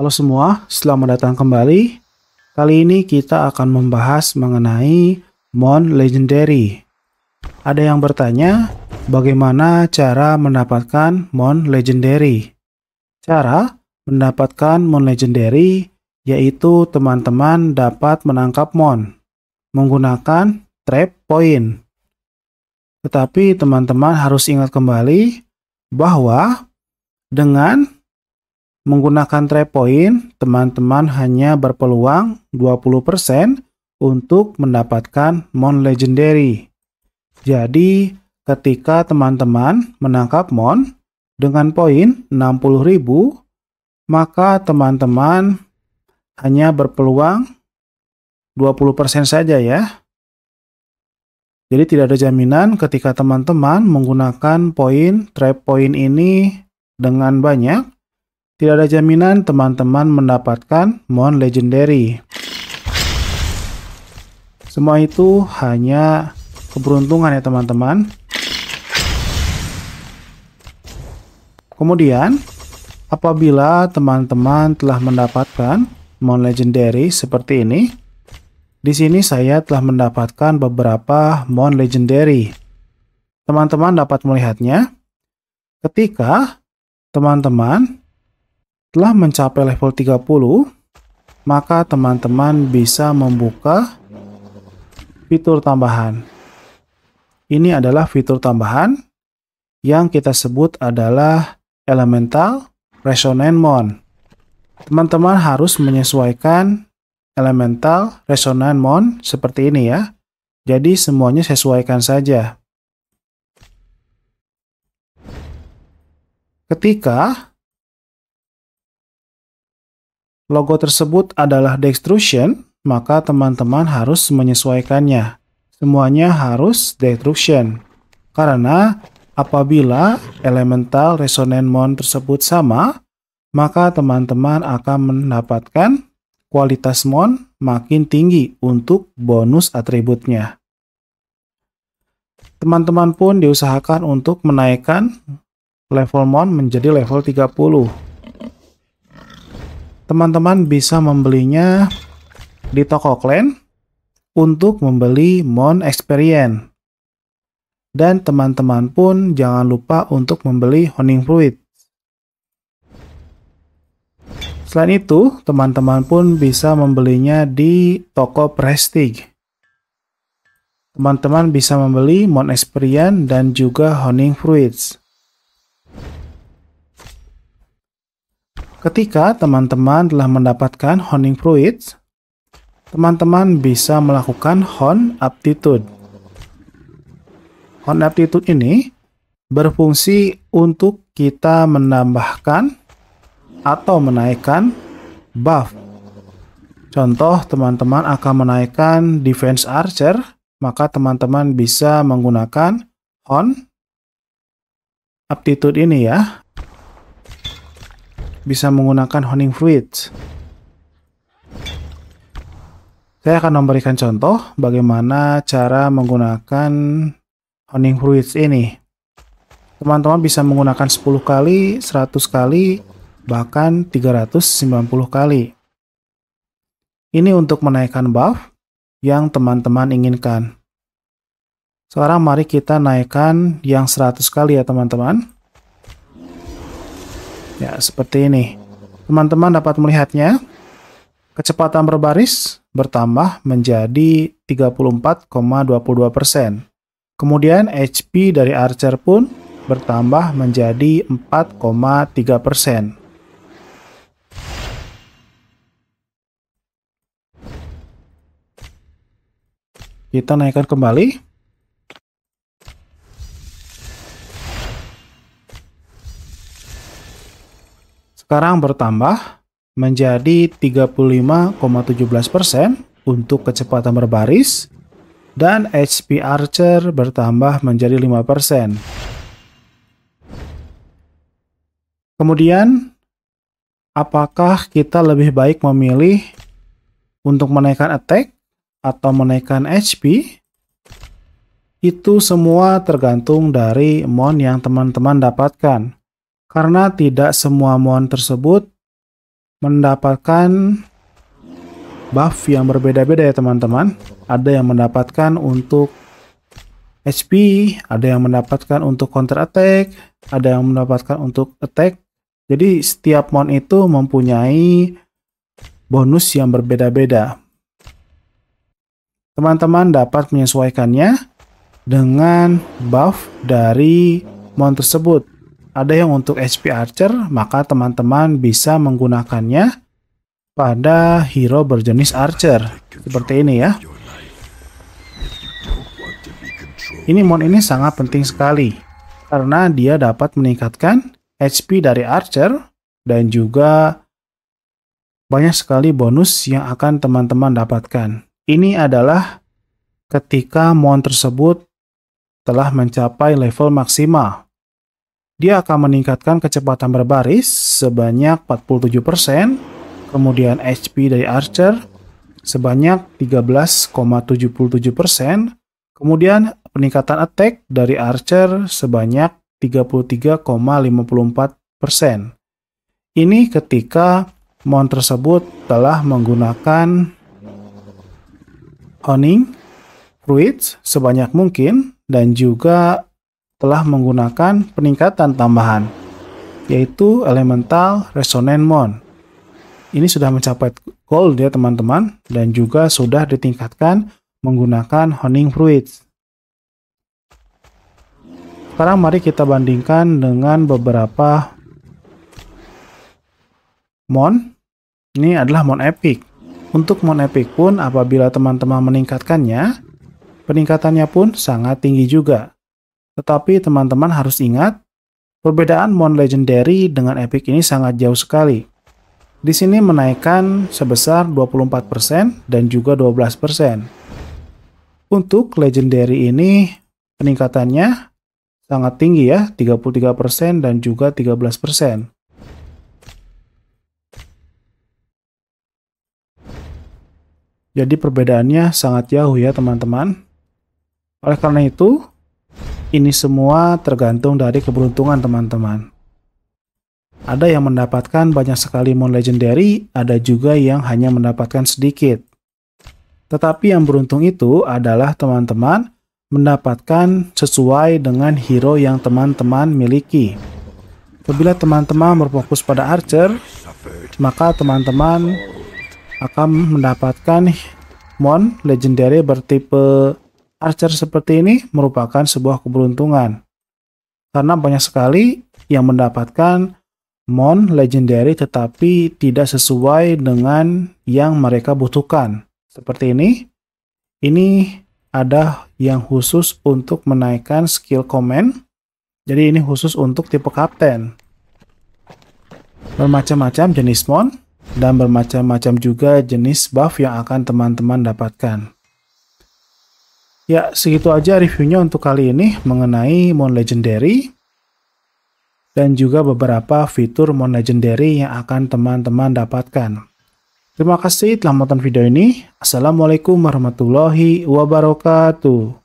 Halo semua, selamat datang kembali. Kali ini kita akan membahas mengenai Mon Legendary. Ada yang bertanya, bagaimana cara mendapatkan Mon Legendary? Cara mendapatkan Mon Legendary yaitu teman-teman dapat menangkap Mon menggunakan trap point. Tetapi teman-teman harus ingat kembali bahwa dengan menggunakan TrePoint, teman-teman hanya berpeluang 20% untuk mendapatkan Mon Legendary. Jadi, ketika teman-teman menangkap Mon dengan poin 60.000, maka teman-teman hanya berpeluang 20% saja ya. Jadi tidak ada jaminan ketika teman-teman menggunakan poin trap point ini dengan banyak, tidak ada jaminan teman-teman mendapatkan Mon Legendary. Semua itu hanya keberuntungan ya teman-teman. Kemudian, apabila teman-teman telah mendapatkan Mon Legendary seperti ini, di sini saya telah mendapatkan beberapa Mon Legendary. Teman-teman dapat melihatnya ketika teman-teman setelah mencapai level 30, maka teman-teman bisa membuka fitur tambahan. Ini adalah fitur tambahan yang kita sebut adalah Elemental Resonant Mon. Teman-teman harus menyesuaikan Elemental Resonant Mon seperti ini ya. Jadi semuanya sesuaikan saja. Ketika logo tersebut adalah destruction, maka teman-teman harus menyesuaikannya. Semuanya harus destruction. Karena apabila elemental resonant mount tersebut sama, maka teman-teman akan mendapatkan kualitas mount makin tinggi untuk bonus atributnya. Teman-teman pun diusahakan untuk menaikkan level mount menjadi level 30 teman-teman bisa membelinya di toko clan untuk membeli Mon Experience. Dan teman-teman pun jangan lupa untuk membeli Honing fluid Selain itu, teman-teman pun bisa membelinya di toko Prestige. Teman-teman bisa membeli Mon Experience dan juga Honing Fruits. Ketika teman-teman telah mendapatkan honing fruits, teman-teman bisa melakukan hon aptitude. Hon aptitude ini berfungsi untuk kita menambahkan atau menaikkan buff. Contoh teman-teman akan menaikkan defense archer, maka teman-teman bisa menggunakan hon aptitude ini ya bisa menggunakan honing fruits. Saya akan memberikan contoh bagaimana cara menggunakan honing fruits ini. Teman-teman bisa menggunakan 10 kali, 100 kali, bahkan 390 kali. Ini untuk menaikkan buff yang teman-teman inginkan. Sekarang mari kita naikkan yang 100 kali ya teman-teman. Ya, seperti ini. Teman-teman dapat melihatnya. Kecepatan berbaris bertambah menjadi 34,22%. Kemudian HP dari Archer pun bertambah menjadi 4,3%. Kita naikkan kembali. sekarang bertambah menjadi 35,17% untuk kecepatan berbaris dan HP Archer bertambah menjadi 5%. Kemudian, apakah kita lebih baik memilih untuk menaikkan attack atau menaikkan HP? Itu semua tergantung dari mon yang teman-teman dapatkan karena tidak semua mon tersebut mendapatkan buff yang berbeda-beda ya teman-teman. Ada yang mendapatkan untuk HP, ada yang mendapatkan untuk counter attack, ada yang mendapatkan untuk attack. Jadi setiap mon itu mempunyai bonus yang berbeda-beda. Teman-teman dapat menyesuaikannya dengan buff dari mon tersebut. Ada yang untuk HP Archer, maka teman-teman bisa menggunakannya pada hero berjenis Archer. Seperti ini ya. Ini mod ini sangat penting sekali karena dia dapat meningkatkan HP dari Archer dan juga banyak sekali bonus yang akan teman-teman dapatkan. Ini adalah ketika mod tersebut telah mencapai level maksimal dia akan meningkatkan kecepatan berbaris sebanyak 47%, kemudian HP dari Archer sebanyak 13,77%, kemudian peningkatan attack dari Archer sebanyak 33,54%. Ini ketika mount tersebut telah menggunakan honing, fruits sebanyak mungkin, dan juga telah menggunakan peningkatan tambahan, yaitu elemental resonant mon. Ini sudah mencapai gold ya teman-teman, dan juga sudah ditingkatkan menggunakan honing fruits. Sekarang mari kita bandingkan dengan beberapa mon. Ini adalah mon epic. Untuk mon epic pun apabila teman-teman meningkatkannya, peningkatannya pun sangat tinggi juga tetapi teman-teman harus ingat, perbedaan Mon Legendary dengan Epic ini sangat jauh sekali. Di sini menaikkan sebesar 24% dan juga 12%. Untuk Legendary ini peningkatannya sangat tinggi ya, 33% dan juga 13%. Jadi perbedaannya sangat jauh ya teman-teman. Oleh karena itu, ini semua tergantung dari keberuntungan teman-teman. Ada yang mendapatkan banyak sekali Moon Legendary, ada juga yang hanya mendapatkan sedikit. Tetapi yang beruntung itu adalah teman-teman mendapatkan sesuai dengan hero yang teman-teman miliki. Apabila teman-teman berfokus pada Archer, maka teman-teman akan mendapatkan Mon Legendary bertipe Archer seperti ini merupakan sebuah keberuntungan karena banyak sekali yang mendapatkan Mon legendary tetapi tidak sesuai dengan yang mereka butuhkan. Seperti ini. Ini ada yang khusus untuk menaikkan skill command. Jadi ini khusus untuk tipe kapten. Bermacam-macam jenis Mon dan bermacam-macam juga jenis buff yang akan teman-teman dapatkan. Ya, segitu aja reviewnya untuk kali ini mengenai Moon Legendary dan juga beberapa fitur Moon Legendary yang akan teman-teman dapatkan. Terima kasih telah menonton video ini. Assalamualaikum warahmatullahi wabarakatuh.